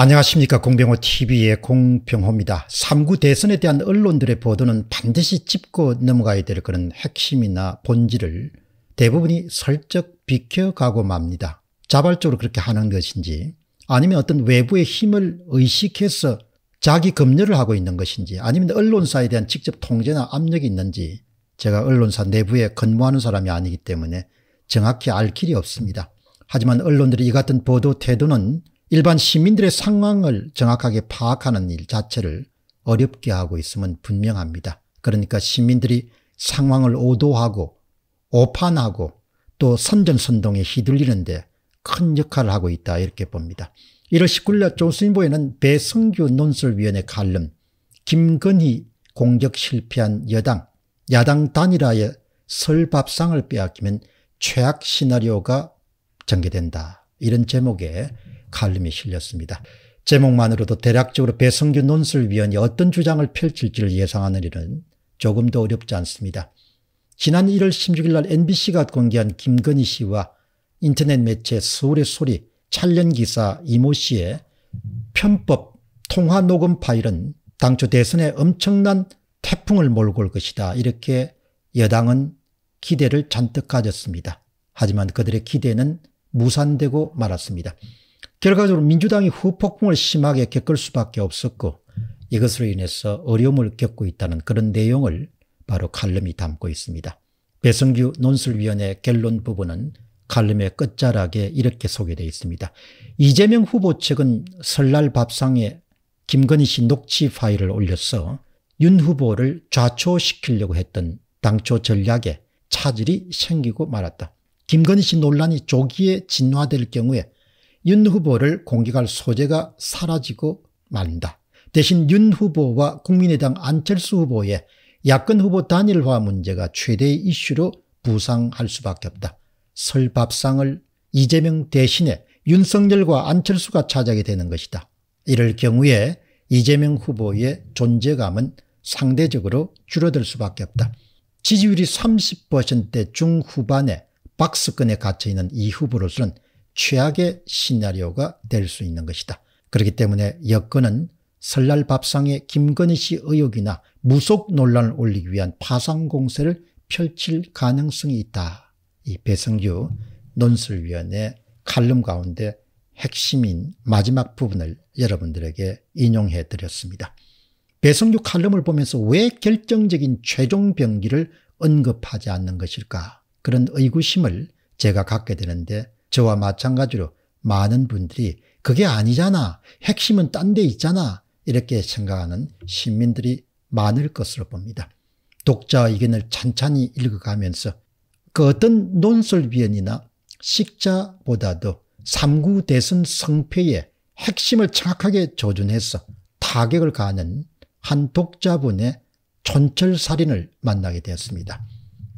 안녕하십니까 공병호TV의 공병호입니다. 3구 대선에 대한 언론들의 보도는 반드시 짚고 넘어가야 될 그런 핵심이나 본질을 대부분이 설적 비켜가고 맙니다. 자발적으로 그렇게 하는 것인지 아니면 어떤 외부의 힘을 의식해서 자기 검열을 하고 있는 것인지 아니면 언론사에 대한 직접 통제나 압력이 있는지 제가 언론사 내부에 근무하는 사람이 아니기 때문에 정확히 알 길이 없습니다. 하지만 언론들이 이 같은 보도 태도는 일반 시민들의 상황을 정확하게 파악하는 일 자체를 어렵게 하고 있음은 분명합니다. 그러니까 시민들이 상황을 오도하고 오판하고 또 선전선동에 휘둘리는데 큰 역할을 하고 있다 이렇게 봅니다. 1월 19일 조선일보에는 배성규 논설위원회 칼럼 김건희 공격 실패한 여당 야당 단일화에 설 밥상을 빼앗기면 최악 시나리오가 전개된다. 이런 제목의 칼럼이 실렸습니다. 제목만으로도 대략적으로 배성규 논술위원이 어떤 주장을 펼칠지를 예상하는 일은 조금도 어렵지 않습니다. 지난 1월 16일 날 MBC가 공개한 김건희 씨와 인터넷 매체 서울의 소리 찰련 기사 이모 씨의 편법 통화 녹음 파일은 당초 대선에 엄청난 태풍을 몰고 올 것이다. 이렇게 여당은 기대를 잔뜩 가졌습니다. 하지만 그들의 기대는 무산되고 말았습니다. 결과적으로 민주당이 후폭풍을 심하게 겪을 수밖에 없었고 이것으로 인해서 어려움을 겪고 있다는 그런 내용을 바로 칼럼이 담고 있습니다. 배성규 논술위원회 결론 부분은 칼럼의 끝자락에 이렇게 소개되어 있습니다. 이재명 후보 측은 설날 밥상에 김건희 씨 녹취 파일을 올려서 윤 후보를 좌초시키려고 했던 당초 전략에 차질이 생기고 말았다. 김건희 씨 논란이 조기에 진화될 경우에 윤 후보를 공격할 소재가 사라지고 만다. 대신 윤 후보와 국민의당 안철수 후보의 야권 후보 단일화 문제가 최대의 이슈로 부상할 수밖에 없다. 설 밥상을 이재명 대신에 윤석열과 안철수가 차지하게 되는 것이다. 이럴 경우에 이재명 후보의 존재감은 상대적으로 줄어들 수밖에 없다. 지지율이 30%대 중후반에 박스권에 갇혀있는 이 후보로서는 최악의 시나리오가 될 수 있는 것이다. 그렇기 때문에 여건은 설날 밥상에 김건희 씨 의혹이나 무속 논란을 올리기 위한 파상 공세를 펼칠 가능성이 있다. 이 배성규 논술위원회 칼럼 가운데 핵심인 마지막 부분을 여러분들에게 인용해 드렸습니다. 배성규 칼럼을 보면서 왜 결정적인 최종 병기를 언급하지 않는 것일까 그런 의구심을 제가 갖게 되는데 저와 마찬가지로 많은 분들이 그게 아니잖아. 핵심은 딴 데 있잖아. 이렇게 생각하는 시민들이 많을 것으로 봅니다. 독자 의견을 찬찬히 읽어가면서 그 어떤 논설위원이나 식자보다도 3구 대선 성패의 핵심을 정확하게 조준해서 타격을 가하는 한 독자분의 촌철살인을 만나게 되었습니다.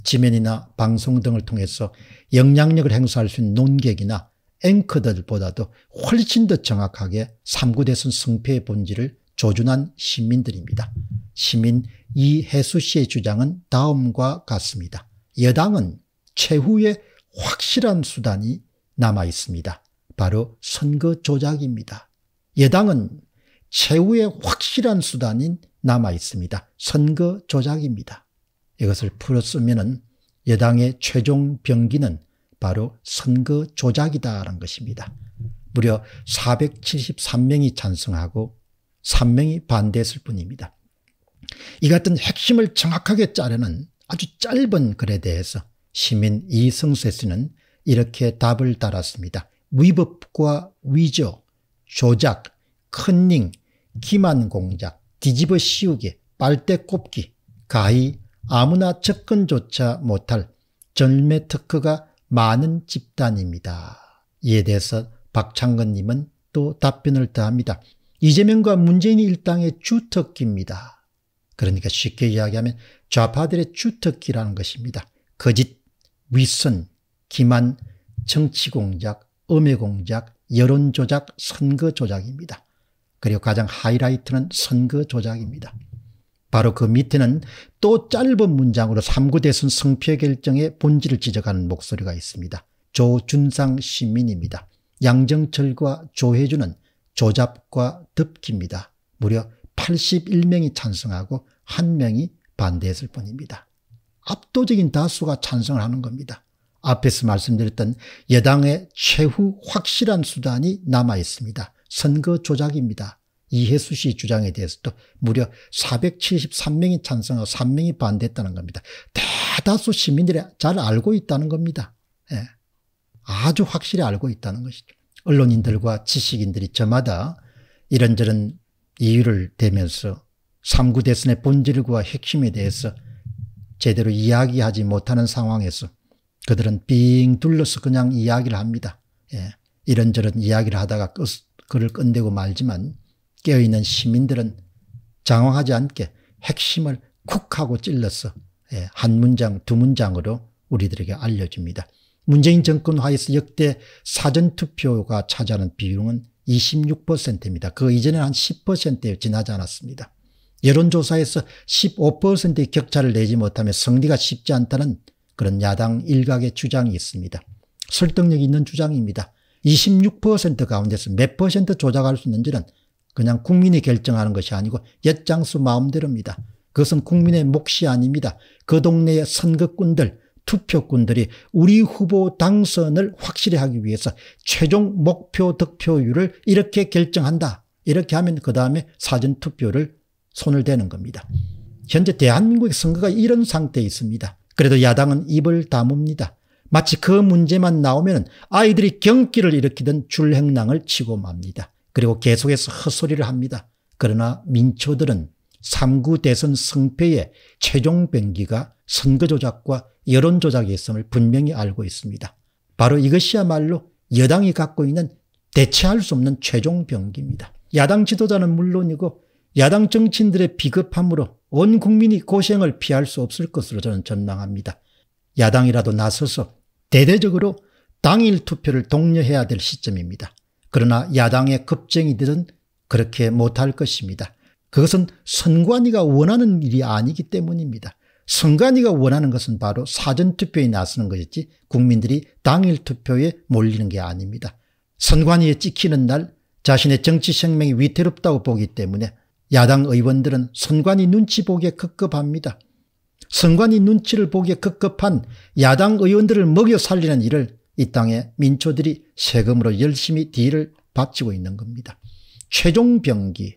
지면이나 방송 등을 통해서 영향력을 행사할 수 있는 논객이나 앵커들보다도 훨씬 더 정확하게 3구 대선 승패의 본질을 조준한 시민들입니다. 시민 이혜수 씨의 주장은 다음과 같습니다. 여당은 최후의 확실한 수단이 남아 있습니다. 바로 선거 조작입니다. 여당은 최후의 확실한 수단이 남아 있습니다. 선거 조작입니다. 이것을 풀었으면 여당의 최종 병기는 바로 선거 조작이다라는 것입니다. 무려 473명이 찬성하고 3명이 반대했을 뿐입니다. 이 같은 핵심을 정확하게 짜려는 아주 짧은 글에 대해서 시민 이성세 씨는 이렇게 답을 달았습니다. 위법과 위조, 조작, 컨닝, 기만 공작, 뒤집어 씌우기, 빨대 꼽기, 가히 아무나 접근조차 못할 절매 특허가 많은 집단입니다. 이에 대해서 박창근님은 또 답변을 더합니다. 이재명과 문재인이 일당의 주특기입니다. 그러니까 쉽게 이야기하면 좌파들의 주특기라는 것입니다. 거짓, 위선, 기만, 정치공작, 음해공작, 여론조작, 선거조작입니다. 그리고 가장 하이라이트는 선거조작입니다. 바로 그 밑에는 또 짧은 문장으로 삼구대순 승패 결정의 본질을 지적하는 목소리가 있습니다. 조준상 시민입니다. 양정철과 조혜주는 조잡과 덮깁니다. 무려 81명이 찬성하고 1명이 반대했을 뿐입니다. 압도적인 다수가 찬성을 하는 겁니다. 앞에서 말씀드렸던 여당의 최후 확실한 수단이 남아 있습니다. 선거 조작입니다. 이혜수 씨 주장에 대해서도 무려 473명이 찬성하고 3명이 반대했다는 겁니다. 대다수 시민들이 잘 알고 있다는 겁니다. 예. 아주 확실히 알고 있다는 것이죠. 언론인들과 지식인들이 저마다 이런저런 이유를 대면서 3구 대선의 본질과 핵심에 대해서 제대로 이야기하지 못하는 상황에서 그들은 빙 둘러서 그냥 이야기를 합니다. 예. 이런저런 이야기를 하다가 끝, 글을 끝내고 말지만 깨어있는 시민들은 장황하지 않게 핵심을 쿡 하고 찔러서 예, 한 문장 두 문장으로 우리들에게 알려줍니다. 문재인 정권화에서 역대 사전투표가 차지하는 비율은 26%입니다. 그 이전에는 한 10%에 지나지 않았습니다. 여론조사에서 15%의 격차를 내지 못하며 성리가 쉽지 않다는 그런 야당 일각의 주장이 있습니다. 설득력 있는 주장입니다. 26% 가운데서 몇 퍼센트 조작할 수 있는지는 그냥 국민이 결정하는 것이 아니고 엿장수 마음대로입니다. 그것은 국민의 몫이 아닙니다. 그 동네의 선거꾼들 투표꾼들이 우리 후보 당선을 확실히 하기 위해서 최종 목표 득표율을 이렇게 결정한다. 이렇게 하면 그 다음에 사전투표를 손을 대는 겁니다. 현재 대한민국의 선거가 이런 상태에 있습니다. 그래도 야당은 입을 다뭅니다. 마치 그 문제만 나오면 아이들이 경기를 일으키던 줄행랑을 치고 맙니다. 그리고 계속해서 헛소리를 합니다. 그러나 민초들은 3구 대선 승패의 최종 병기가 선거조작과 여론조작에 있음을 분명히 알고 있습니다. 바로 이것이야말로 여당이 갖고 있는 대체할 수 없는 최종 병기입니다. 야당 지도자는 물론이고 야당 정치인들의 비겁함으로 온 국민이 고생을 피할 수 없을 것으로 저는 전망합니다. 야당이라도 나서서 대대적으로 당일 투표를 독려해야 될 시점입니다. 그러나 야당의 급정이들은 그렇게 못할 것입니다. 그것은 선관위가 원하는 일이 아니기 때문입니다. 선관위가 원하는 것은 바로 사전투표에 나서는 것이지 국민들이 당일 투표에 몰리는 게 아닙니다. 선관위에 찍히는 날 자신의 정치 생명이 위태롭다고 보기 때문에 야당 의원들은 선관위 눈치 보기에 급급합니다. 선관위 눈치를 보기에 급급한 야당 의원들을 먹여 살리는 일을 이 땅에 민초들이 세금으로 열심히 뒤를 바치고 있는 겁니다. 최종 병기,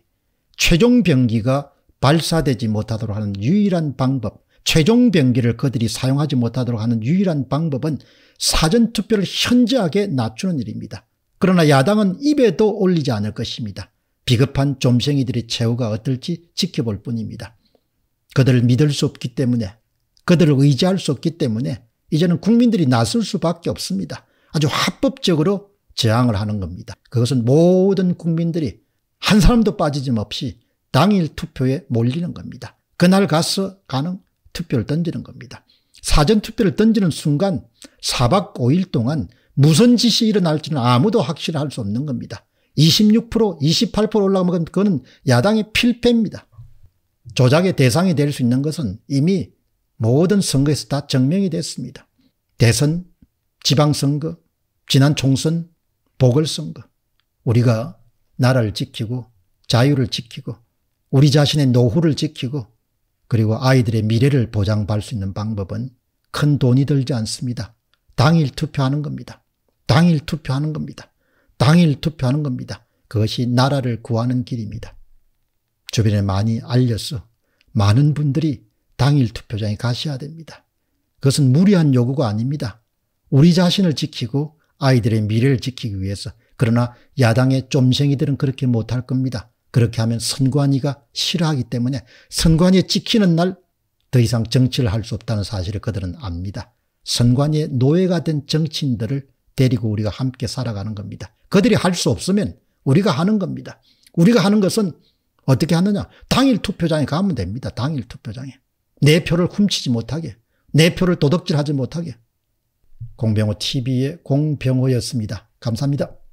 최종 병기가 발사되지 못하도록 하는 유일한 방법, 최종 병기를 그들이 사용하지 못하도록 하는 유일한 방법은 사전투표를 현저하게 낮추는 일입니다. 그러나 야당은 입에도 올리지 않을 것입니다. 비겁한 좀생이들의 최후가 어떨지 지켜볼 뿐입니다. 그들을 믿을 수 없기 때문에 그들을 의지할 수 없기 때문에 이제는 국민들이 나설 수밖에 없습니다. 아주 합법적으로 저항을 하는 겁니다. 그것은 모든 국민들이 한 사람도 빠지짐없이 당일 투표에 몰리는 겁니다. 그날 가서 가는 투표를 던지는 겁니다. 사전 투표를 던지는 순간 4박 5일 동안 무슨 짓이 일어날지는 아무도 확실할 히수 없는 겁니다. 26% 28% 올라가면 그건 야당의 필패입니다. 조작의 대상이 될 수 있는 것은 이미 모든 선거에서 다 증명이 됐습니다. 대선, 지방선거, 지난 총선, 보궐선거. 우리가 나라를 지키고 자유를 지키고 우리 자신의 노후를 지키고 그리고 아이들의 미래를 보장받을 수 있는 방법은 큰 돈이 들지 않습니다. 당일 투표하는 겁니다. 당일 투표하는 겁니다. 당일 투표하는 겁니다. 그것이 나라를 구하는 길입니다. 주변에 많이 알려서 많은 분들이 당일 투표장에 가셔야 됩니다. 그것은 무리한 요구가 아닙니다. 우리 자신을 지키고 아이들의 미래를 지키기 위해서 그러나 야당의 쫌생이들은 그렇게 못할 겁니다. 그렇게 하면 선관위가 싫어하기 때문에 선관위에 찍히는 날 더 이상 정치를 할 수 없다는 사실을 그들은 압니다. 선관위의 노예가 된 정치인들을 데리고 우리가 함께 살아가는 겁니다. 그들이 할 수 없으면 우리가 하는 겁니다. 우리가 하는 것은 어떻게 하느냐. 당일 투표장에 가면 됩니다. 당일 투표장에. 내 표를 훔치지 못하게, 내 표를 도둑질하지 못하게. 공병호 TV의 공병호였습니다. 감사합니다.